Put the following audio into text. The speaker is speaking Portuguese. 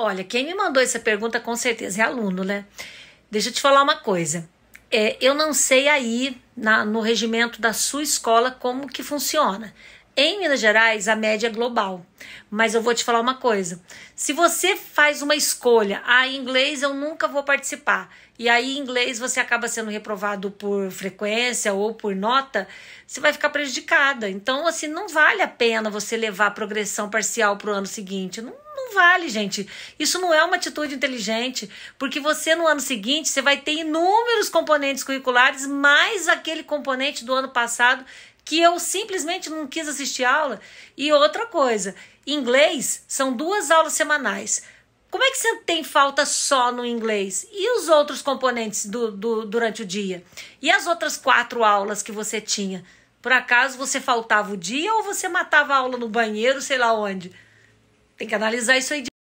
Olha, quem me mandou essa pergunta com certeza é aluno, né? Deixa eu te falar uma coisa. É, eu não sei aí na, no regimento da sua escola como que funciona. Em Minas Gerais, a média é global. Mas eu vou te falar uma coisa. Se você faz uma escolha, ah, inglês eu nunca vou participar. E aí, inglês, você acaba sendo reprovado por frequência ou por nota, você vai ficar prejudicada. Então, assim, não vale a pena você levar a progressão parcial para o ano seguinte. Não vale, gente. Isso não é uma atitude inteligente, porque você no ano seguinte você vai ter inúmeros componentes curriculares, mais aquele componente do ano passado que eu simplesmente não quis assistir aula. E outra coisa, inglês são duas aulas semanais. Como é que você tem falta só no inglês? E os outros componentes do, do, durante o dia? E as outras quatro aulas que você tinha? Por acaso você faltava o dia ou você matava a aula no banheiro, sei lá onde? Tem que analisar isso aí